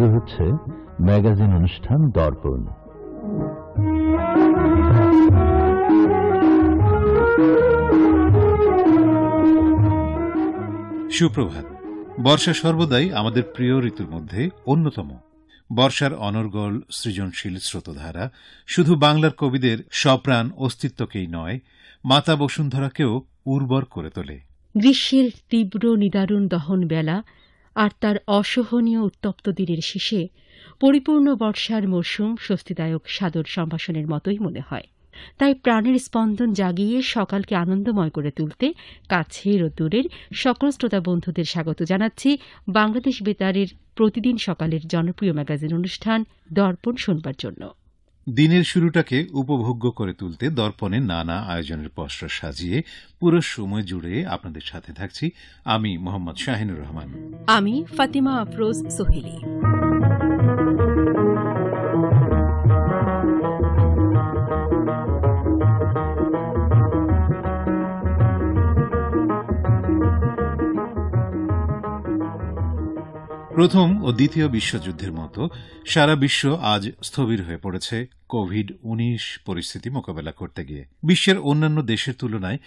শুরু হচ্ছে ম্যাগাজিন অনুষ্ঠান দর্পণ সুপ্রভাত বর্ষা সর্বদাই আমাদের প্রিয় ঋতুর মধ্যে অন্যতম বর্ষার অনর্গল সৃজনশীল স্রোতধারা শুধু বাংলার কবিদের সপ্রাণ অস্তিত্বকেই নয় মাতা বসুন্ধরাকেও উর্বর করে তোলে গ্রীষ্মের তীব্র নিদারুণ দহন বেলা আর তার অসহনীয় উত্তপ্ত দিনের শেষে পরিপূর্ণ বর্ষার মরশুম স্বস্তিদায়ক সাদর সম্ভাষণের মতোই মনে হয় তাই প্রাণের স্পন্দন জাগিয়ে সকালকে আনন্দময় করে তুলতে কাছের ও দূরের সকল শ্রোতা বন্ধুদের স্বাগত জানাচ্ছি বাংলাদেশ বেতারের প্রতিদিন সকালের জনপ্রিয় ম্যাগাজিন অনুষ্ঠান দর্পণ শুনবার জন্য দিনের শুরুটাকে উপভোগ্য করে তুলতে দর্পণে নানা আয়োজনের পশ্র সাজিয়ে পুরো সময় জুড়ে আপনাদের সাথে থাকছি আমি মোহাম্মদ শাহিনুর রহমান আমি ফাতিমা আফরোজ সোহেলি প্রথম ও দ্বিতীয় বিশ্বযুদ্ধের মতো সারা বিশ্ব আজ স্থবির হয়ে পড়েছে কোভিড উনিশ পরিস্থিতি মোকাবেলা করতে গিয়ে বিশ্বের অন্যান্য দেশের তুলনায়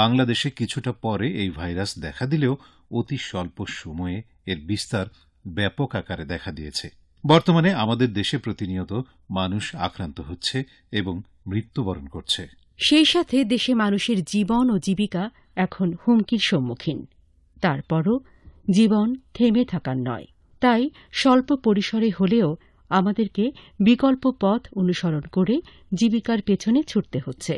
বাংলাদেশে কিছুটা পরে এই ভাইরাস দেখা দিলেও অতি স্বল্প সময়ে এর বিস্তার ব্যাপক আকারে দেখা দিয়েছে বর্তমানে আমাদের দেশে প্রতিনিয়ত মানুষ আক্রান্ত হচ্ছে এবং মৃত্যুবরণ করছে সেই সাথে দেশে মানুষের জীবন ও জীবিকা এখন হুমকির সম্মুখীন তারপরও জীবন থেমে থাকার নয় তাই স্বল্প পরিসরে হলেও আমাদেরকে বিকল্প পথ অনুসরণ করে জীবিকার পেছনে ছুটতে হচ্ছে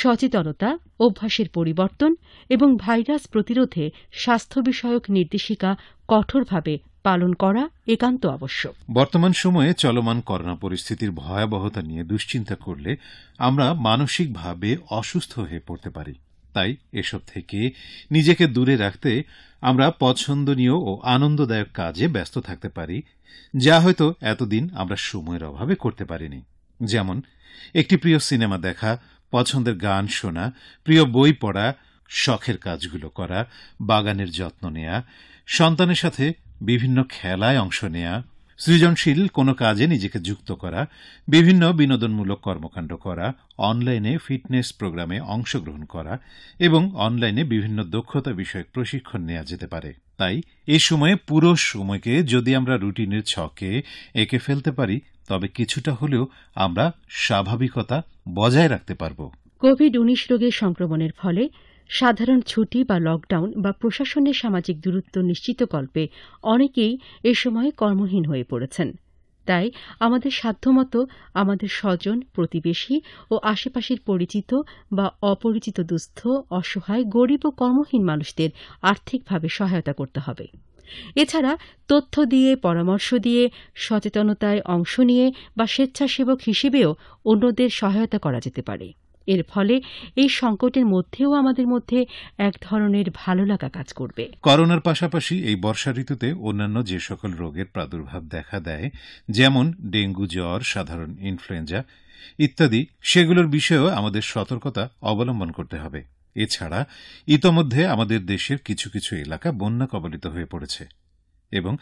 সচেতনতা অভ্যাসের পরিবর্তন এবং ভাইরাস প্রতিরোধে স্বাস্থ্য বিষয়ক নির্দেশিকা কঠোরভাবে পালন করা একান্ত আবশ্যক বর্তমান সময়ে চলমান করোনা পরিস্থিতির ভয়াবহতা নিয়ে দুশ্চিন্তা করলে আমরা মানসিকভাবে অসুস্থ হয়ে পড়তে পারি তাই এসব থেকে নিজেকে দূরে রাখতে আমরা পছন্দনীয় ও আনন্দদায়ক কাজে ব্যস্ত থাকতে পারি যা হয়তো এতদিন আমরা সময়ের অভাবে করতে পারিনি যেমন একটি প্রিয় সিনেমা দেখা পছন্দের গান শোনা প্রিয় বই পড়া শখের কাজগুলো করা বাগানের যত্ন নেয়া সন্তানের সাথে বিভিন্ন খেলায় অংশ নেয়া সৃজনশীল কোন কাজে নিজেকে যুক্ত করা বিভিন্ন বিনোদনমূলক কর্মকাণ্ড করা অনলাইনে ফিটনেস প্রোগ্রামে অংশগ্রহণ করা এবং অনলাইনে বিভিন্ন দক্ষতা বিষয়ক প্রশিক্ষণ নেওয়া যেতে পারে তাই এ সময়ে পুরো সময়কে যদি আমরা রুটিনের ছকে এঁকে ফেলতে পারি তবে কিছুটা হলেও আমরা স্বাভাবিকতা বজায় রাখতে পারব কোভিড উনিশ রোগের সংক্রমণের ফলে সাধারণ ছুটি বা লকডাউন বা প্রশাসনের সামাজিক দূরত্ব নিশ্চিত কল্পে অনেকেই এ সময়ে কর্মহীন হয়ে পড়েছেন তাই আমাদের সাধ্যমতো আমাদের স্বজন প্রতিবেশী ও আশেপাশের পরিচিত বা অপরিচিত দুস্থ অসহায় গরিব ও কর্মহীন মানুষদের আর্থিকভাবে সহায়তা করতে হবে এছাড়া তথ্য দিয়ে পরামর্শ দিয়ে সচেতনতায় অংশ নিয়ে বা স্বেচ্ছাসেবক হিসেবেও অন্যদের সহায়তা করা যেতে পারে এর ফলে এই সংকটের মধ্যেও আমাদের মধ্যে এক ধরনের ভালো লাগা কাজ করবে করোনার পাশাপাশি এই বর্ষা ঋতুতে অন্যান্য যে সকল রোগের প্রাদুর্ভাব দেখা দেয় যেমন ডেঙ্গু জ্বর সাধারণ ইনফ্লুয়েঞ্জা ইত্যাদি সেগুলোর বিষয়েও আমাদের সতর্কতা অবলম্বন করতে হবে এছাড়া ইতোমধ্যে আমাদের দেশের কিছু কিছু এলাকা বন্যা কবলিত হয়ে পড়েছে এবং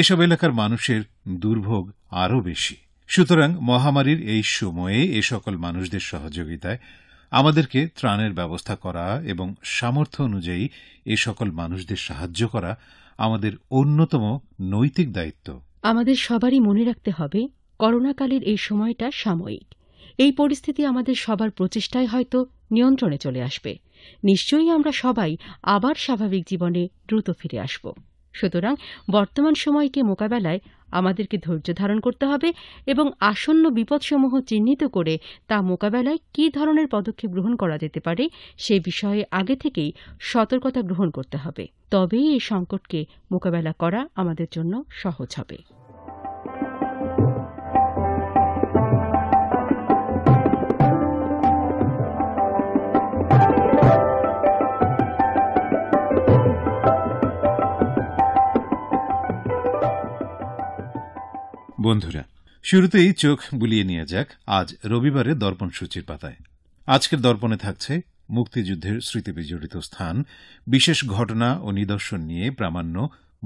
এসব এলাকার মানুষের দুর্ভোগ আরও বেশি সুতরাং মহামারীর এই সময়ে এ সকল মানুষদের সহযোগিতায় আমাদেরকে ত্রাণের ব্যবস্থা করা এবং সামর্থ্য অনুযায়ী এ সকল মানুষদের সাহায্য করা আমাদের অন্যতম নৈতিক দায়িত্ব আমাদের সবারই মনে রাখতে হবে করোনাকালের এই সময়টা সাময়িক এই পরিস্থিতি আমাদের সবার প্রচেষ্টায় হয়তো নিয়ন্ত্রণে চলে আসবে নিশ্চয়ই আমরা সবাই আবার স্বাভাবিক জীবনে দ্রুত ফিরে আসব সুতরাং বর্তমান সময়কে মোকাবেলায় আমাদেরকে ধৈর্য ধারণ করতে হবে এবং আসন্ন বিপদসমূহ চিহ্নিত করে তা মোকাবেলায় কী ধরনের পদক্ষেপ গ্রহণ করা যেতে পারে সে বিষয়ে আগে থেকেই সতর্কতা গ্রহণ করতে হবে তবেই এই সংকটকে মোকাবেলা করা আমাদের জন্য সহজ হবে বন্ধুরা শুরুতেই চোখ বুলিয়ে নিয়ে যাক আজ রবিবারে দর্পণ সূচির পাতায় আজকের দর্পণে থাকছে মুক্তিযুদ্ধের স্মৃতিবিজড়িত জড়িত স্থান বিশেষ ঘটনা ও নিদর্শন নিয়ে প্রামাণ্য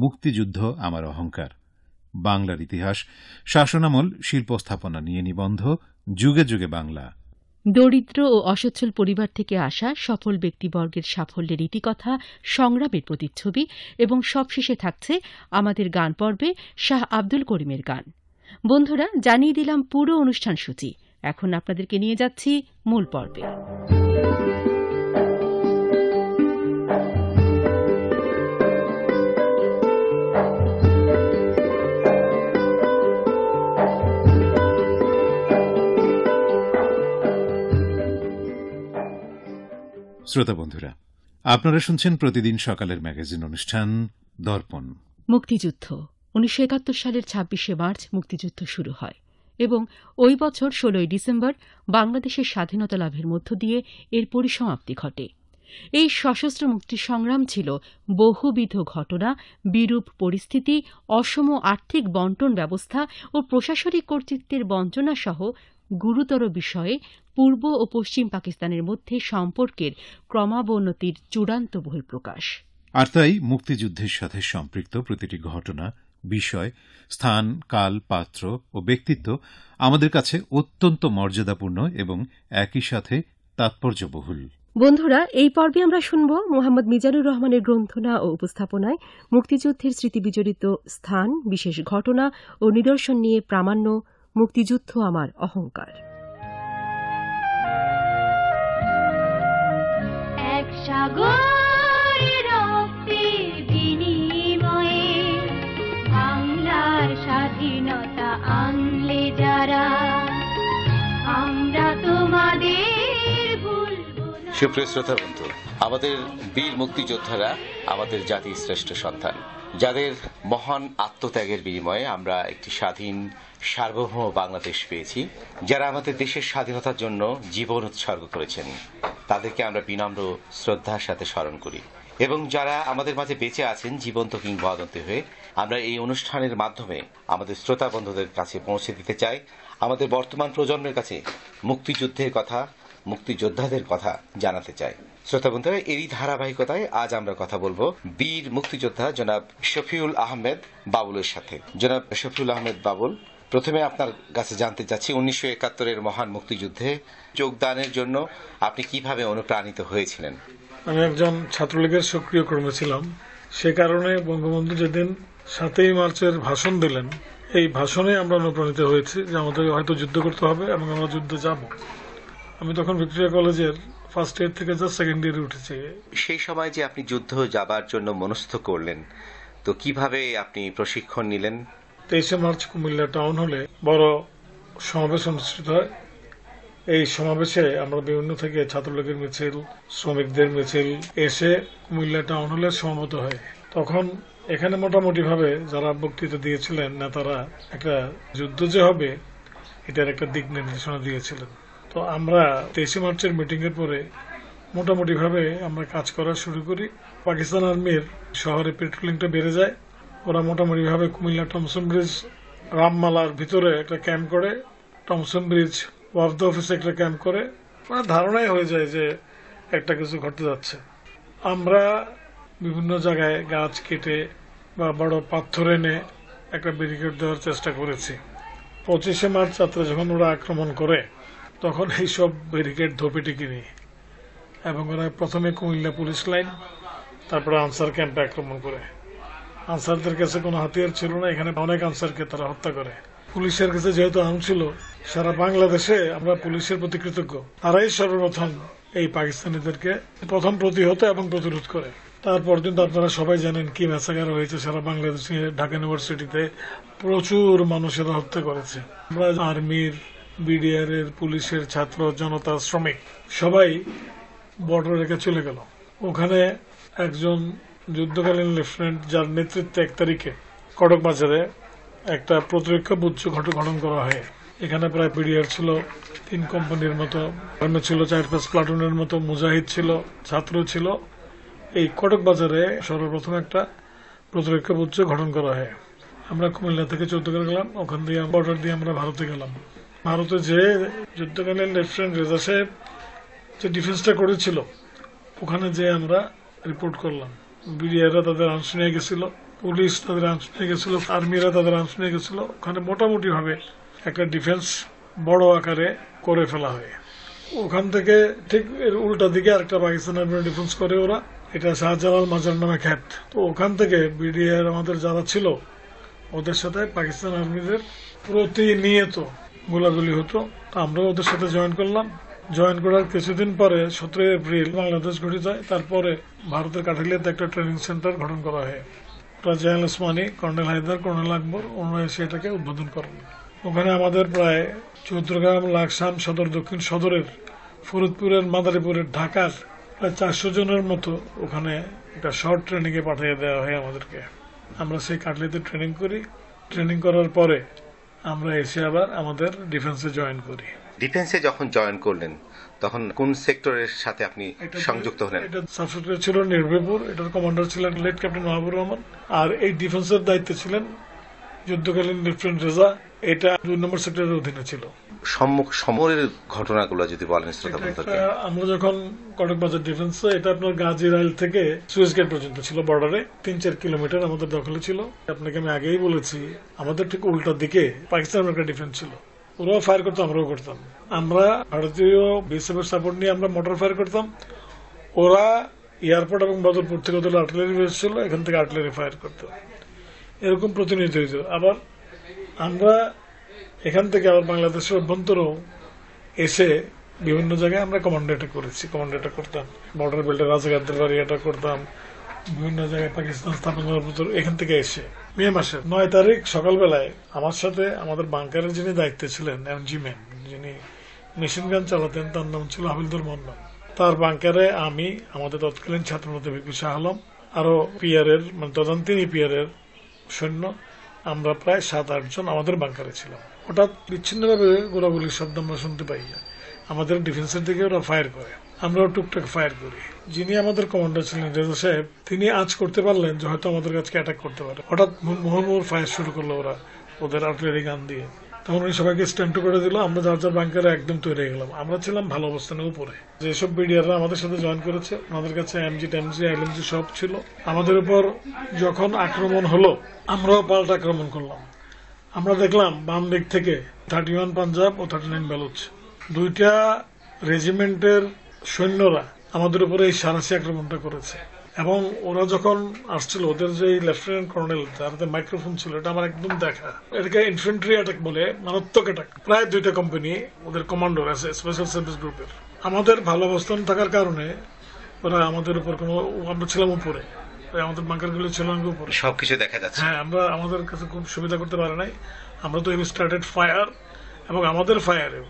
মুক্তিযুদ্ধ আমার অহংকার বাংলার ইতিহাস শাসনামল শিল্প স্থাপনা নিয়ে নিবন্ধ যুগে যুগে বাংলা দরিদ্র ও অসচ্ছল পরিবার থেকে আসা সফল ব্যক্তিবর্গের সাফল্যের ইতিকথা সংগ্রামের প্রতিচ্ছবি এবং সবশেষে থাকছে আমাদের গান পর্বে শাহ আব্দুল করিমের গান বন্ধুরা জানিয়ে দিলাম পুরো অনুষ্ঠান সূচি এখন আপনাদেরকে নিয়ে যাচ্ছি মূল পর্বে শ্রোতা বন্ধুরা আপনারা শুনছেন প্রতিদিন সকালের ম্যাগাজিন অনুষ্ঠান দর্পণ মুক্তিযুদ্ধ উনিশশো একাত্তর সালের ছাব্বিশে মার্চ মুক্তিযুদ্ধ শুরু হয় এবং ওই বছর ষোলোই ডিসেম্বর বাংলাদেশের স্বাধীনতা লাভের মধ্য দিয়ে এর পরিসমাপ্তি ঘটে এই সশস্ত্র মুক্তি সংগ্রাম ছিল বহুবিধ ঘটনা বিরূপ পরিস্থিতি অসম আর্থিক বন্টন ব্যবস্থা ও প্রশাসনিক কর্তৃত্বের বঞ্চনা সহ গুরুতর বিষয়ে পূর্ব ও পশ্চিম পাকিস্তানের মধ্যে সম্পর্কের ক্রমাবনতির চূড়ান্ত বহিঃপ্রকাশ আর তাই মুক্তিযুদ্ধের সাথে সম্পৃক্ত প্রতিটি ঘটনা বিষয় স্থান কাল পাত্র ও ব্যক্তিত্ব আমাদের কাছে অত্যন্ত মর্যাদাপূর্ণ এবং একই সাথে তাৎপর্যবহুল বন্ধুরা এই পর্বে আমরা শুনব মোহাম্মদ মিজানুর রহমানের গ্রন্থনা ও উপস্থাপনায় মুক্তিযুদ্ধের স্মৃতিবিজড়িত স্থান বিশেষ ঘটনা ও নিদর্শন নিয়ে প্রামাণ্য মুক্তিযুদ্ধ আমার অহংকার এক সাগর সুপ্রিয় শ্রোতা বন্ধু আমাদের বীর মুক্তিযোদ্ধারা আমাদের জাতির শ্রেষ্ঠ সন্তান যাদের মহান আত্মত্যাগের বিনিময়ে আমরা একটি স্বাধীন সার্বভৌম বাংলাদেশ পেয়েছি যারা আমাদের দেশের স্বাধীনতার জন্য জীবন উৎসর্গ করেছেন তাদেরকে আমরা বিনম্র শ্রদ্ধার সাথে স্মরণ করি এবং যারা আমাদের মাঝে বেঁচে আছেন জীবন্ত কিংবা হয়ে আমরা এই অনুষ্ঠানের মাধ্যমে আমাদের শ্রোতা বন্ধুদের কাছে পৌঁছে দিতে চাই আমাদের বর্তমান প্রজন্মের কাছে মুক্তিযুদ্ধের কথা মুক্তিযোদ্ধাদের কথা জানাতে চাই শ্রোতা বন্ধুরা এরই ধারাবাহিকতায় আজ আমরা কথা বলবো বীর মুক্তিযোদ্ধা জনাব শফিউল আহমেদ বাবুলের সাথে জনাব শফিউল আহমেদ বাবুল প্রথমে আপনার কাছে জানতে চাচ্ছি উনিশশো একাত্তরের মহান মুক্তিযুদ্ধে যোগদানের জন্য আপনি কিভাবে অনুপ্রাণিত হয়েছিলেন আমি একজন ছাত্রলীগের সক্রিয় কর্মী ছিলাম সে কারণে বঙ্গবন্ধু যেদিন সাতই মার্চের ভাষণ দিলেন এই ভাষণে আমরা অনুপ্রাণিত হয়েছি যে আমাদের হয়তো যুদ্ধ করতে হবে এবং আমরা যুদ্ধে যাব আমি তখন ভিক্টোরিয়া কলেজের ফার্স্ট ইয়ার থেকে জাস্ট সেকেন্ড ইয়ারে উঠেছি সেই সময় যে আপনি যুদ্ধ যাবার জন্য মনস্থ করলেন তো কিভাবে আপনি প্রশিক্ষণ নিলেন তেইশে মার্চ কুমিল্লা টাউন হলে বড় সমাবেশ অনুষ্ঠিত হয় এই সমাবেশে আমরা বিভিন্ন থেকে ছাত্রলীগের মিছিল শ্রমিকদের মিছিল এসে কুমিল্লা টাউন হলে সমবেত হয় তখন এখানে মোটামুটিভাবে যারা বক্তৃতা দিয়েছিলেন নেতারা একটা যুদ্ধ যে হবে এটার একটা দিক নির্দেশনা দিয়েছিলেন তো আমরা তেইশে মার্চের মিটিংয়ের পরে মোটামুটিভাবে আমরা কাজ করা শুরু করি পাকিস্তান আর্মির শহরে পেট্রোলিংটা বেড়ে যায় ওরা মোটামুটিভাবে কুমিল্লা টমসন ব্রিজ রামমালার ভিতরে একটা ক্যাম্প করে টমসন ব্রিজ ওয়াফদ অফিসে একটা ক্যাম্প করে ওরা মানে ধারণাই হয়ে যায় যে একটা কিছু ঘটতে যাচ্ছে আমরা বিভিন্ন জায়গায় গাছ কেটে বা বড় পাথর এনে একটা ব্যারিকেড দেওয়ার চেষ্টা করেছি পঁচিশে মার্চ রাত্রে যখন ওরা আক্রমণ করে তখন এইসব ব্যারিকেড ধোপে নিয়ে এবং ওরা প্রথমে কুমিল্লা পুলিশ লাইন তারপরে আনসার ক্যাম্পে আক্রমণ করে আনসারদের কাছে কোনো হাতিয়ার ছিল না এখানে অনেক আনসারকে তারা হত্যা করে পুলিশের কাছে যেহেতু আম ছিল সারা বাংলাদেশে আমরা পুলিশের প্রতি কৃতজ্ঞ তারাই সর্বপ্রথম এই পাকিস্তানিদেরকে প্রথম প্রতিহত এবং প্রতিরোধ করে তারপর কিন্তু আপনারা সবাই জানেন কি ম্যাচাগার হয়েছে সারা বাংলাদেশে ঢাকা ইউনিভার্সিটিতে প্রচুর মানুষেরা হত্যা করেছে আমরা আর্মির বিডিআরের পুলিশের ছাত্র জনতা শ্রমিক সবাই বর্ডার রেখে চলে গেল ওখানে একজন যুদ্ধকালীন লেফটেন্যান্ট যার নেতৃত্বে এক তারিখে কটক বাজারে একটা প্রতিরক্ষা বুচ্ছ ঘট গঠন করা হয় এখানে প্রায় পিডিআর ছিল তিন কোম্পানির মতো আর্মি ছিল চার পাঁচ প্লাটুনের মতো মুজাহিদ ছিল ছাত্র ছিল এই কটক বাজারে সর্বপ্রথম একটা প্রতিরক্ষা বুচ্ছ গঠন করা হয় আমরা কুমিল্লা থেকে চৌদ্দ গেলাম ওখান দিয়ে বর্ডার দিয়ে আমরা ভারতে গেলাম ভারতে যে যুদ্ধকালীন লেফটেন্যান্ট রেজা সাহেব যে ডিফেন্সটা করেছিল ওখানে যে আমরা রিপোর্ট করলাম বিডিআইরা তাদের অংশ নিয়ে গেছিল পুলিশ তাদের অংশ নিয়ে গেছিল আর্মিরা তাদের অংশ নিয়ে গেছিল ওখানে মোটামুটিভাবে একটা ডিফেন্স বড় আকারে করে ফেলা হয় ওখান থেকে ঠিক এর উল্টা দিকে আরেকটা পাকিস্তান আর্মি ডিফেন্স করে ওরা এটা শাহজালাল মাজার নামে খ্যাত তো ওখান থেকে বিডিআর আমাদের যারা ছিল ওদের সাথে পাকিস্তান আর্মিদের প্রতিনিয়ত গোলাগুলি হতো তা আমরাও ওদের সাথে জয়েন করলাম জয়েন করার কিছুদিন পরে সতেরোই এপ্রিল বাংলাদেশ ঘটে যায় তারপরে ভারতের কাঠালিয়াতে একটা ট্রেনিং সেন্টার গঠন করা হয় রাজায়াল ওসমানী কর্নেল হায়দার কর্নেল আকবর ওনারা এটাকে উদ্বোধন করেন ওখানে আমাদের প্রায় চৌদ্রগ্রাম লাকসাম সদর দক্ষিণ সদরের ফরিদপুরের মাদারীপুরের ঢাকার প্রায় চারশো জনের মতো ওখানে একটা শর্ট ট্রেনিংয়ে পাঠিয়ে দেওয়া হয় আমাদেরকে আমরা সেই কাটলিতে ট্রেনিং করি ট্রেনিং করার পরে আমরা এসে আবার আমাদের ডিফেন্সে জয়েন করি ডিফেন্সে যখন জয়েন করলেন তখন কোন সেক্টরের সাথে আপনি সংযুক্ত হলেন এটা সাবসেক্টর ছিল নির্ভয়পুর এটার কমান্ডার ছিলেন লেট ক্যাপ্টেন মাহবুর রহমান আর এই ডিফেন্সের দায়িত্বে ছিলেন যুদ্ধকালীন লেফটেন্যান্ট রেজা এটা দুই নম্বর সেক্টরের অধীনে ছিল সম্মুখ সমরের ঘটনাগুলো যদি বলেন শ্রোতা আমরা যখন কটক বাজার ডিফেন্স এটা আপনার গাজী রাইল থেকে সুয়েজ গেট পর্যন্ত ছিল বর্ডারে তিন চার কিলোমিটার আমাদের দখলে ছিল আপনাকে আমি আগেই বলেছি আমাদের ঠিক উল্টা দিকে পাকিস্তানের একটা ডিফেন্স ছিল ওরাও ফায়ার করতো আমরাও করতাম আমরা ভারতীয় বিএসএফ সাপোর্ট নিয়ে আমরা মোটর ফায়ার করতাম ওরা এয়ারপোর্ট এবং বদরপুর থেকে ওদের আর্টিলারি ছিল এখান থেকে আর্টিলারি ফায়ার করতো এরকম প্রতিনিধিত্ব আবার আমরা এখান থেকে আবার বাংলাদেশের অভ্যন্তরেও এসে বিভিন্ন জায়গায় আমরা কমান্ডেটে করেছি কমান্ডেটা করতাম বর্ডার বেল্টে রাজাগাদের বাড়ি এটা করতাম বিভিন্ন জায়গায় পাকিস্তান স্থাপন করার এখান থেকে এসে মে মাসের নয় তারিখ সকালবেলায় আমার সাথে আমাদের বাংকারের যিনি দায়িত্বে ছিলেন এমজি ম্যান যিনি মেশিন গান চালাতেন তার নাম ছিল হাবিলদুর মন্নান তার বাংকারে আমি আমাদের তৎকালীন ছাত্রনেতা বিপি শাহ আলম আরো পিয়ারের মানে পিয়ার পিয়ারের সৈন্য আমরা প্রায় সাত আটজন আমাদের বাংকারে ছিলাম হঠাৎ বিচ্ছিন্নভাবে গোলাগুলির শব্দ আমরা শুনতে পাই আমাদের ডিফেন্সের দিকে ওরা ফায়ার করে আমরাও টুকটাক ফায়ার করি যিনি আমাদের কমান্ডার ছিলেন রেজা সাহেব তিনি আজ করতে পারলেন যে হয়তো আমাদের কাছে অ্যাটাক করতে পারে হঠাৎ মোহনমোহর ফায়ার শুরু করলো ওরা ওদের আর্টিলারি গান দিয়ে তখন উনি সবাইকে স্ট্যান্ড করে দিল আমরা যার যার বাংকারে একদম তৈরি হয়ে গেলাম আমরা ছিলাম ভালো অবস্থানে উপরে যেসব বিডিআররা আমাদের সাথে জয়েন করেছে আমাদের কাছে এমজি টেমজি আইএলএমজি সব ছিল আমাদের উপর যখন আক্রমণ হলো আমরাও পাল্টা আক্রমণ করলাম আমরা দেখলাম বাম দিক থেকে থার্টি ওয়ান পাঞ্জাব ও থার্টি নাইন বেলুচ দুইটা রেজিমেন্টের সৈন্যরা আমাদের উপরে এই সারাসি আক্রমণটা করেছে এবং ওরা যখন আসছিল ওদের যে লেফটেন্যান্ট কর্নেল তার মাইক্রোফোন ছিল এটা আমার একদম দেখা এটাকে ইনফেন্ট্রি অ্যাটাক বলে মারাত্মক অ্যাটাক প্রায় দুইটা কোম্পানি ওদের কমান্ডার আছে স্পেশাল সার্ভিস গ্রুপের আমাদের ভালো অবস্থান থাকার কারণে ওরা আমাদের উপর কোনো আমরা ছিলাম উপরে আমাদের বাঙ্কার গুলো ছিল অনেক উপরে সবকিছু দেখা যাচ্ছে হ্যাঁ আমরা আমাদের কাছে খুব সুবিধা করতে পারে নাই আমরা তো স্টার্টেড ফায়ার এবং আমাদের ফায়ারে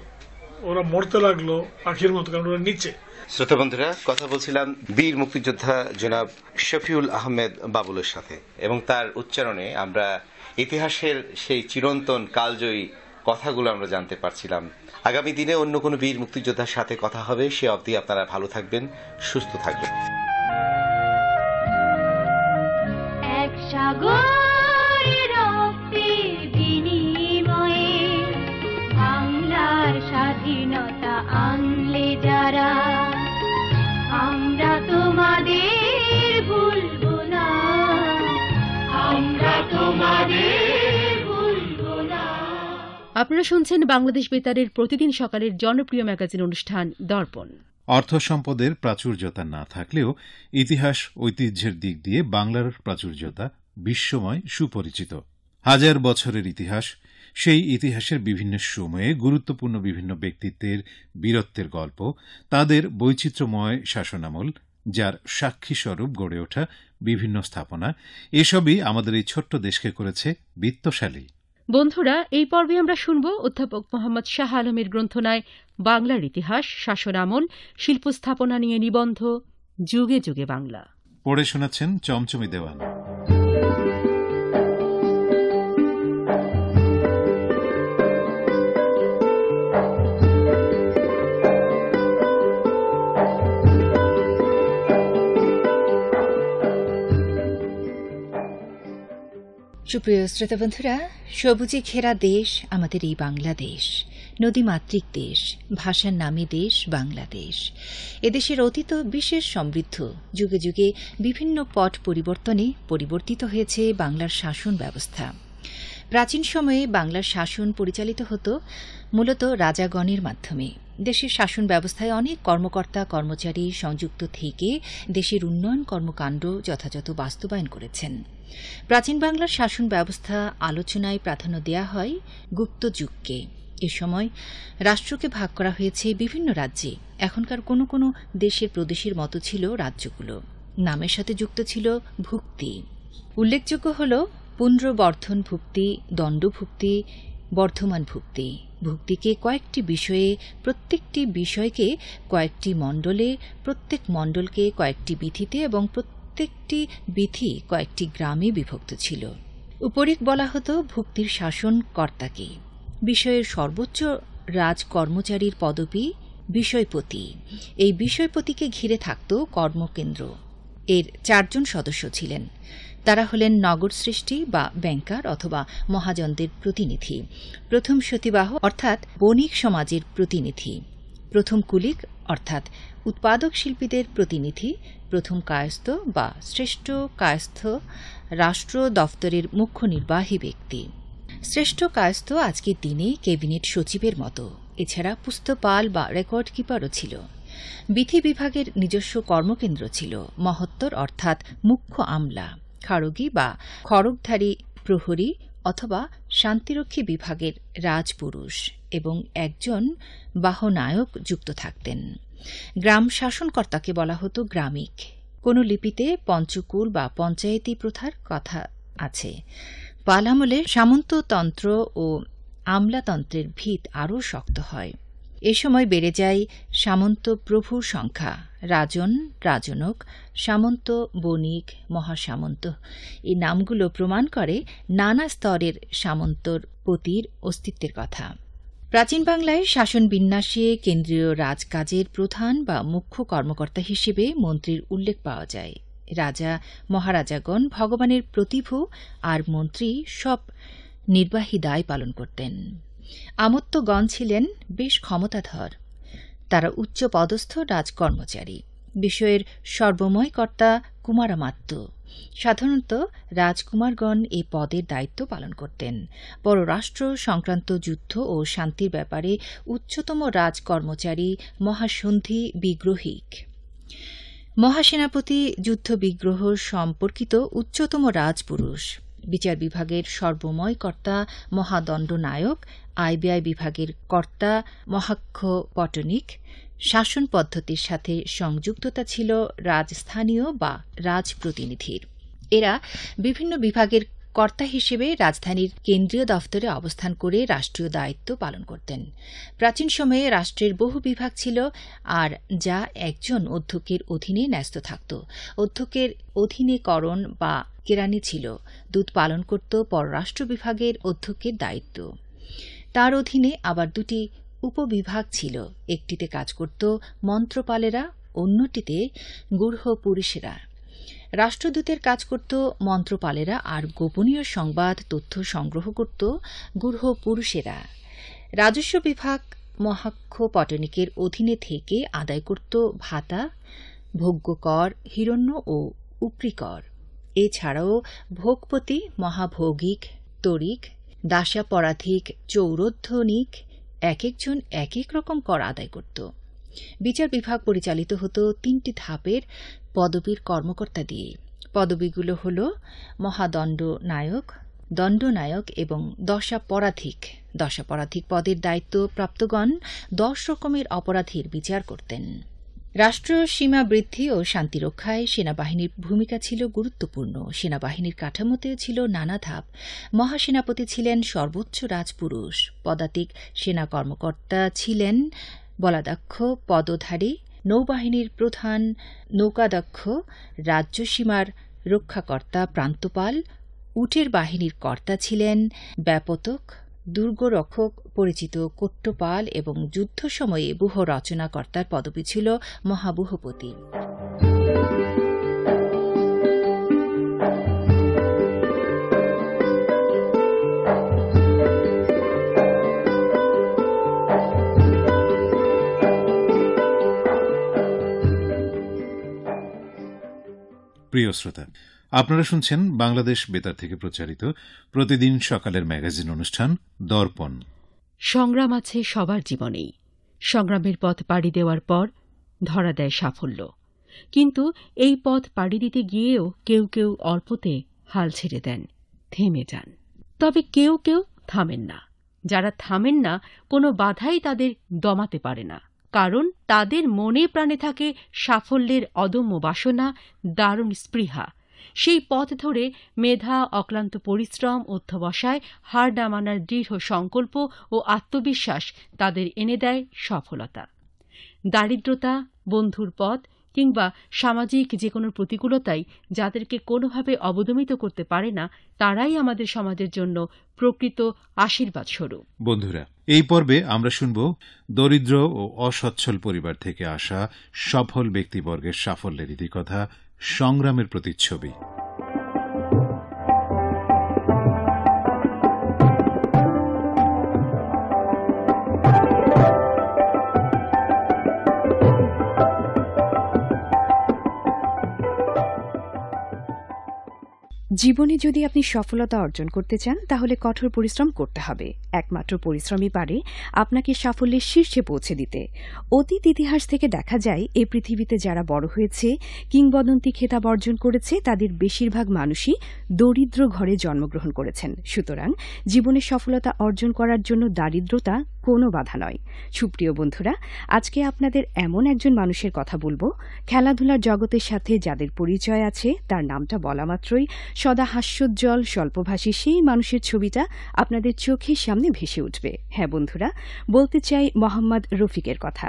ওরা মরতে লাগলো পাখির মতো কারণ ওরা নিচে শ্রোতা বন্ধুরা কথা বলছিলাম বীর মুক্তিযোদ্ধা জনাব শফিউল আহমেদ বাবুলের সাথে এবং তার উচ্চারণে আমরা ইতিহাসের সেই চিরন্তন কালজয়ী কথাগুলো আমরা জানতে পারছিলাম আগামী দিনে অন্য কোনো বীর মুক্তিযোদ্ধার সাথে কথা হবে সে অবধি আপনারা ভালো থাকবেন সুস্থ থাকবেন আপনারা শুনছেন বাংলাদেশ বেতারের প্রতিদিন সকালের জনপ্রিয় ম্যাগাজিন অনুষ্ঠান দর্পণ অর্থ সম্পদের প্রাচুর্যতা না থাকলেও ইতিহাস ঐতিহ্যের দিক দিয়ে বাংলার প্রাচুর্যতা বিশ্বময় সুপরিচিত হাজার বছরের ইতিহাস সেই ইতিহাসের বিভিন্ন সময়ে গুরুত্বপূর্ণ বিভিন্ন ব্যক্তিত্বের বীরত্বের গল্প তাদের বৈচিত্র্যময় শাসনামল যার সাক্ষীস্বরূপ গড়ে ওঠা বিভিন্ন স্থাপনা এসবই আমাদের এই ছোট্ট দেশকে করেছে বিত্তশালী বন্ধুরা এই পর্বে আমরা শুনব অধ্যাপক মোহাম্মদ শাহ আলমের গ্রন্থনায় বাংলার ইতিহাস শাসন আমল শিল্প স্থাপনা নিয়ে নিবন্ধ যুগে যুগে বাংলা পড়ে শোনাচ্ছেন চমচমি দেওয়ান সুপ্রিয় শ্রোতা বন্ধুরা সবুজে ঘেরা দেশ আমাদের এই বাংলাদেশ নদীমাতৃক দেশ ভাষার নামে দেশ বাংলাদেশ এদেশের অতীত বিশেষ সমৃদ্ধ যুগে যুগে বিভিন্ন পট পরিবর্তনে পরিবর্তিত হয়েছে বাংলার শাসন ব্যবস্থা প্রাচীন সময়ে বাংলার শাসন পরিচালিত হতো মূলত রাজাগণের মাধ্যমে দেশের শাসন ব্যবস্থায় অনেক কর্মকর্তা কর্মচারী সংযুক্ত থেকে দেশের উন্নয়ন কর্মকাণ্ড যথাযথ বাস্তবায়ন করেছেন প্রাচীন বাংলার শাসন ব্যবস্থা আলোচনায় প্রাধান্য দেয়া হয় গুপ্তযুগকে এ সময় রাষ্ট্রকে ভাগ করা হয়েছে বিভিন্ন রাজ্যে এখনকার কোনো কোনো দেশের প্রদেশের মতো ছিল রাজ্যগুলো নামের সাথে যুক্ত ছিল ভুক্তি উল্লেখযোগ্য হল পুনর্বর্ধন ভুক্তি দণ্ডভুক্তি বর্ধমান ভুক্তি ভুক্তিকে কয়েকটি বিষয়ে প্রত্যেকটি বিষয়কে কয়েকটি মণ্ডলে প্রত্যেক মণ্ডলকে কয়েকটি বিধিতে এবং প্রত্যেকটি বিধি কয়েকটি গ্রামে বিভক্ত ছিল উপরিক বলা হতো ভুক্তির শাসন কর্তাকে বিষয়ের সর্বোচ্চ রাজ কর্মচারীর পদবি বিষয়পতি এই বিষয়পতিকে ঘিরে থাকত কর্মকেন্দ্র এর চারজন সদস্য ছিলেন তারা হলেন নগর সৃষ্টি বা ব্যাংকার অথবা মহাজনদের প্রতিনিধি প্রথম সতীবাহ অর্থাৎ বণিক সমাজের প্রতিনিধি প্রথম কুলিক অর্থাৎ উৎপাদক শিল্পীদের প্রতিনিধি প্রথম কায়স্থ বা শ্রেষ্ঠ কায়স্থ রাষ্ট্র দফতরের মুখ্য নির্বাহী ব্যক্তি শ্রেষ্ঠ কাজ তো আজকের দিনে ক্যাবিনেট সচিবের মতো এছাড়া পুস্তপাল বা রেকর্ড কিপারও ছিল বিধি বিভাগের নিজস্ব কর্মকেন্দ্র ছিল মহত্তর অর্থাৎ মুখ্য আমলা খারগি বা খড়গধারী প্রহরী অথবা শান্তিরক্ষী বিভাগের রাজপুরুষ এবং একজন বাহনায়ক যুক্ত থাকতেন গ্রাম শাসনকর্তাকে বলা হতো গ্রামিক কোনো লিপিতে পঞ্চকুল বা পঞ্চায়েতি প্রথার কথা আছে পাল আমলে সামন্ততন্ত্র ও আমলাতন্ত্রের ভিত আরও শক্ত হয় এ সময় বেড়ে যায় সামন্ত প্রভুর সংখ্যা রাজন রাজনক সামন্ত বণিক মহাসামন্ত এই নামগুলো প্রমাণ করে নানা স্তরের সামন্তর পতির অস্তিত্বের কথা প্রাচীন বাংলায় শাসন বিন্যাসে কেন্দ্রীয় রাজকাজের প্রধান বা মুখ্য কর্মকর্তা হিসেবে মন্ত্রীর উল্লেখ পাওয়া যায় রাজা মহারাজাগণ ভগবানের প্রতিভু আর মন্ত্রী সব নির্বাহী দায় পালন করতেন আমত্তগণ ছিলেন বেশ ক্ষমতাধর তারা উচ্চ পদস্থ রাজকর্মচারী বিষয়ের সর্বময় কর্তা কুমারামাত্য সাধারণত রাজকুমারগণ এ পদের দায়িত্ব পালন করতেন পররাষ্ট্র সংক্রান্ত যুদ্ধ ও শান্তির ব্যাপারে উচ্চতম রাজকর্মচারী মহাসন্ধি বিগ্রহিক মহাসেনাপতি যুদ্ধবিগ্রহ সম্পর্কিত উচ্চতম রাজপুরুষ বিচার বিভাগের সর্বময় কর্তা মহাদণ্ডনায়ক আইবিআই বিভাগের কর্তা মহাক্ষ পটনিক শাসন পদ্ধতির সাথে সংযুক্ততা ছিল রাজস্থানীয় বা রাজপ্রতিনিধির এরা বিভিন্ন বিভাগের কর্তা হিসেবে রাজধানীর কেন্দ্রীয় দফতরে অবস্থান করে রাষ্ট্রীয় দায়িত্ব পালন করতেন প্রাচীন সময়ে রাষ্ট্রের বহু বিভাগ ছিল আর যা একজন অধ্যক্ষের অধীনে ন্যস্ত থাকত অধ্যক্ষের অধীনেকরণ বা কেরানি ছিল দূত পালন করত পররাষ্ট্র বিভাগের অধ্যক্ষের দায়িত্ব তার অধীনে আবার দুটি উপবিভাগ ছিল একটিতে কাজ করত মন্ত্রপালেরা অন্যটিতে গূঢ় পুরুষেরা রাষ্ট্রদূতের কাজ করত মন্ত্রপালেরা আর গোপনীয় সংবাদ তথ্য সংগ্রহ করত গূঢ় পুরুষেরা রাজস্ব বিভাগ মহাক্ষ পটনিকের অধীনে থেকে আদায় করত ভাতা ভোগ্যকর হিরণ্য ও উপ্রিকর এছাড়াও ভোগপতি মহাভৌগিক তরিক দাসাপরাধিক চৌরধ্বনিক এক একজন এক এক রকম কর আদায় করত বিচার বিভাগ পরিচালিত হতো তিনটি ধাপের পদবীর কর্মকর্তা দিয়ে পদবীগুলো হল মহাদণ্ড নায়ক দণ্ডনায়ক এবং দশাপরাধিক দশাপরাধিক পদের দায়িত্ব প্রাপ্তগণ দশ রকমের অপরাধীর বিচার করতেন রাষ্ট্র সীমা বৃদ্ধি ও শান্তি রক্ষায় সেনাবাহিনীর ভূমিকা ছিল গুরুত্বপূর্ণ সেনাবাহিনীর কাঠামোতেও ছিল নানা ধাপ মহাসেনাপতি ছিলেন সর্বোচ্চ রাজপুরুষ পদাতিক সেনা কর্মকর্তা ছিলেন বলাদক্ষ পদধারী নৌবাহিনীর প্রধান নৌকাদক্ষ রাজ্যসীমার রক্ষাকর্তা প্রান্তপাল উটের বাহিনীর কর্তা ছিলেন ব্যাপতক দুর্গরক্ষক পরিচিত কোট্টপাল এবং যুদ্ধ সময়ে বুহ রচনাকর্তার পদবি ছিল মহাবুহপতি প্রিয় শ্রোতা আপনারা শুনছেন বাংলাদেশ বেতার থেকে প্রচারিত প্রতিদিন সকালের ম্যাগাজিন অনুষ্ঠান দর্পণ সংগ্রাম আছে সবার জীবনেই সংগ্রামের পথ পাড়ি দেওয়ার পর ধরা দেয় সাফল্য কিন্তু এই পথ পাড়ি দিতে গিয়েও কেউ কেউ অল্পতে হাল ছেড়ে দেন থেমে যান তবে কেউ কেউ থামেন না যারা থামেন না কোনো বাধাই তাদের দমাতে পারে না কারণ তাদের মনে প্রাণে থাকে সাফল্যের অদম্য বাসনা দারুণ স্পৃহা সেই পথ ধরে মেধা অক্লান্ত পরিশ্রম অধ্যবসায় হার না মানার দৃঢ় সংকল্প ও আত্মবিশ্বাস তাদের এনে দেয় সফলতা দারিদ্রতা বন্ধুর পথ কিংবা সামাজিক যে কোনো প্রতিকূলতাই যাদেরকে কোনোভাবে অবদমিত করতে পারে না তারাই আমাদের সমাজের জন্য প্রকৃত আশীর্বাদ স্বরূপ বন্ধুরা এই পর্বে আমরা শুনব দরিদ্র ও অসচ্ছল পরিবার থেকে আসা সফল ব্যক্তিবর্গের সাফল্যের কথা সংগ্রামের প্রতিচ্ছবি জীবনে যদি আপনি সফলতা অর্জন করতে চান তাহলে কঠোর পরিশ্রম করতে হবে একমাত্র পরিশ্রমই পারে আপনাকে সাফল্যের শীর্ষে পৌঁছে দিতে অতীত ইতিহাস থেকে দেখা যায় এ পৃথিবীতে যারা বড় হয়েছে কিংবদন্তি খেতাব অর্জন করেছে তাদের বেশিরভাগ মানুষই দরিদ্র ঘরে জন্মগ্রহণ করেছেন সুতরাং জীবনে সফলতা অর্জন করার জন্য দারিদ্রতা কোনো বাধা নয় সুপ্রিয় বন্ধুরা আজকে আপনাদের এমন একজন মানুষের কথা বলবো খেলাধুলার জগতের সাথে যাদের পরিচয় আছে তার নামটা বলা মাত্রই সদা হাস্যোজ্জ্বল স্বল্পভাষী সেই মানুষের ছবিটা আপনাদের চোখের সামনে ভেসে উঠবে হ্যাঁ বন্ধুরা বলতে চাই মোহাম্মদ রফিকের কথা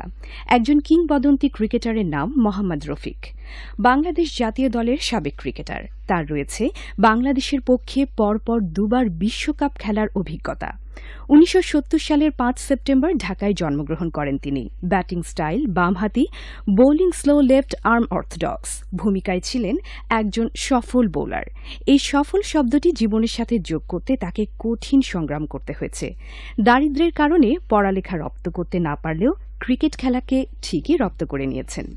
একজন কিংবদন্তি ক্রিকেটারের নাম মোহাম্মদ রফিক বাংলাদেশ জাতীয় দলের সাবেক ক্রিকেটার তার রয়েছে বাংলাদেশের পক্ষে পরপর দুবার বিশ্বকাপ খেলার অভিজ্ঞতা উনিশশো সালের পাঁচ সেপ্টেম্বর ঢাকায় জন্মগ্রহণ করেন তিনি ব্যাটিং স্টাইল বামহাতি bowling slow left arm orthodox ভূমিকায় ছিলেন একজন সফল বোলার এই সফল শব্দটি জীবনের সাথে যোগ করতে তাকে কঠিন সংগ্রাম করতে হয়েছে দারিদ্রের কারণে পড়ালেখা রপ্ত করতে না পারলেও ক্রিকেট খেলাকে ঠিকই রপ্ত করে নিয়েছেন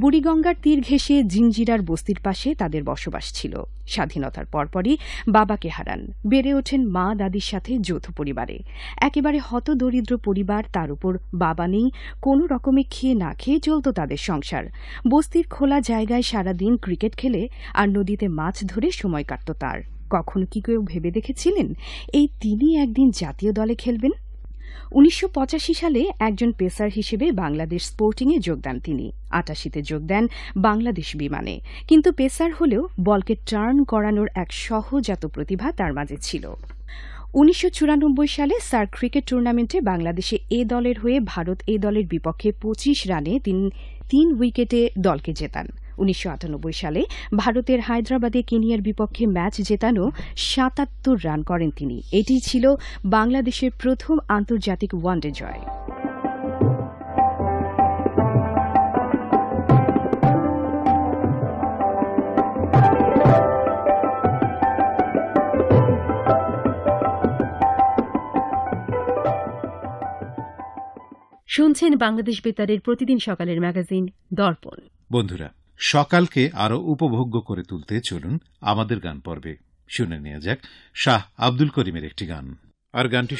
বুড়িগঙ্গার তীর ঘেঁষে জিঞ্জিরার বস্তির পাশে তাদের বসবাস ছিল স্বাধীনতার পরপরই বাবাকে হারান বেড়ে ওঠেন মা দাদির সাথে যৌথ পরিবারে একেবারে হতদরিদ্র পরিবার তার উপর বাবা নেই কোনো রকমে খেয়ে না খেয়ে চলত তাদের সংসার বস্তির খোলা জায়গায় সারাদিন ক্রিকেট খেলে আর নদীতে মাছ ধরে সময় কাটত তার কখনো কি কেউ ভেবে দেখেছিলেন এই তিনি একদিন জাতীয় দলে খেলবেন উনিশশো সালে একজন পেসার হিসেবে বাংলাদেশ স্পোর্টিংয়ে যোগদান তিনি আটাশিতে যোগ দেন বাংলাদেশ বিমানে কিন্তু পেসার হলেও বলকে টার্ন করানোর এক সহজাত প্রতিভা তার মাঝে ছিল উনিশশো সালে সার ক্রিকেট টুর্নামেন্টে বাংলাদেশে এ দলের হয়ে ভারত এ দলের বিপক্ষে পঁচিশ রানে তিন তিন উইকেটে দলকে জেতান উনিশশো সালে ভারতের হায়দ্রাবাদে কেনিয়ার বিপক্ষে ম্যাচ জেতানো সাতাত্তর রান করেন তিনি এটি ছিল বাংলাদেশের প্রথম আন্তর্জাতিক ওয়ানডে জয় শুনছেন বাংলাদেশ বেতারের প্রতিদিন সকালের ম্যাগাজিন দর্পণ বন্ধুরা সকালকে আরও উপভোগ্য করে তুলতে চলুন আমাদের গান পর্বে শুনে নেওয়া যাক শাহ আব্দুল করিমের একটি গান আর গানটি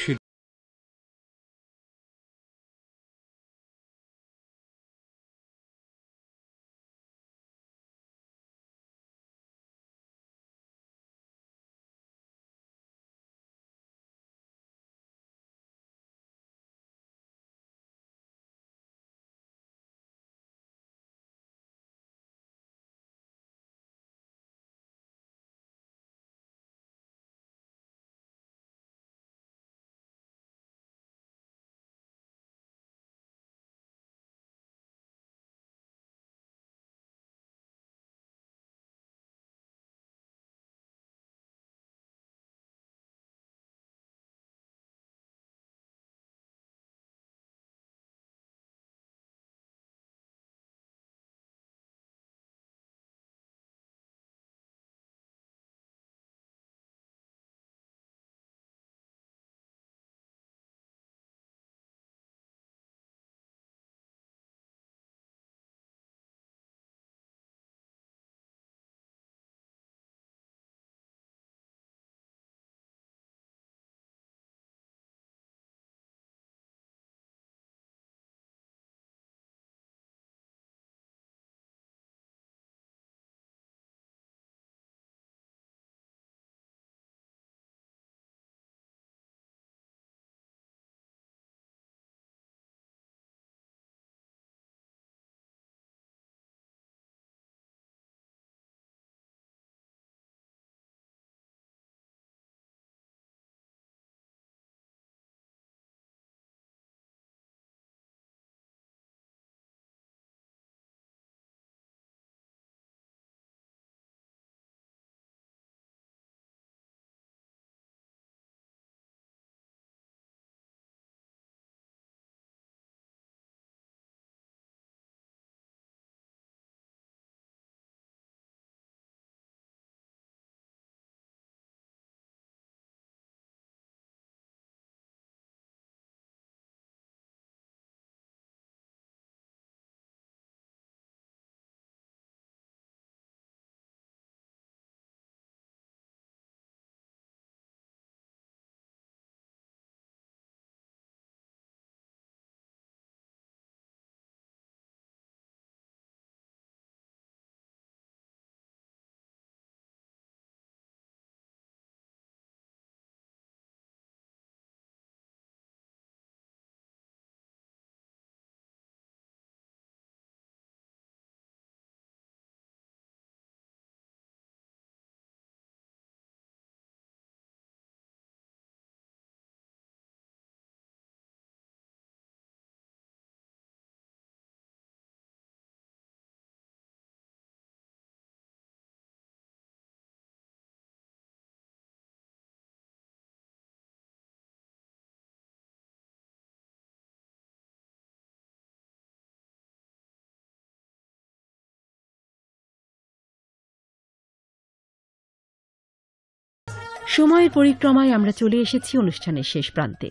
সময়ের পরিক্রমায় আমরা চলে এসেছি অনুষ্ঠানের শেষ প্রান্তে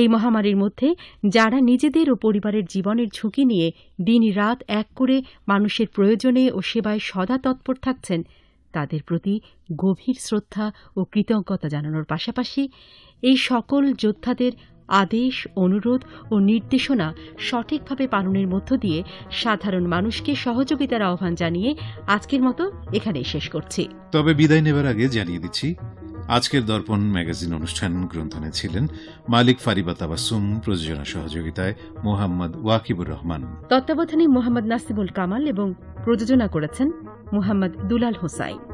এই মহামারীর মধ্যে যারা নিজেদের ও পরিবারের জীবনের ঝুঁকি নিয়ে দিন রাত এক করে মানুষের প্রয়োজনে ও সেবায় সদা তৎপর থাকছেন তাদের প্রতি গভীর শ্রদ্ধা ও কৃতজ্ঞতা জানানোর পাশাপাশি এই সকল যোদ্ধাদের আদেশ অনুরোধ ও নির্দেশনা সঠিকভাবে পালনের মধ্য দিয়ে সাধারণ মানুষকে সহযোগিতার আহ্বান জানিয়ে আজকের মতো এখানেই শেষ করছি তবে বিদায় নেবার আগে জানিয়ে দিচ্ছি আজকের দর্পণ ম্যাগাজিন অনুষ্ঠান গ্রন্থনে ছিলেন মালিক ফারিবা তাবাসুম প্রযোজনা সহযোগিতায় মোহাম্মদ ওয়াকিবুর রহমান তত্ত্বাবধানে মোহাম্মদ নাসিবুল কামাল এবং প্রযোজনা করেছেন মোহাম্মদ দুলাল হোসাইন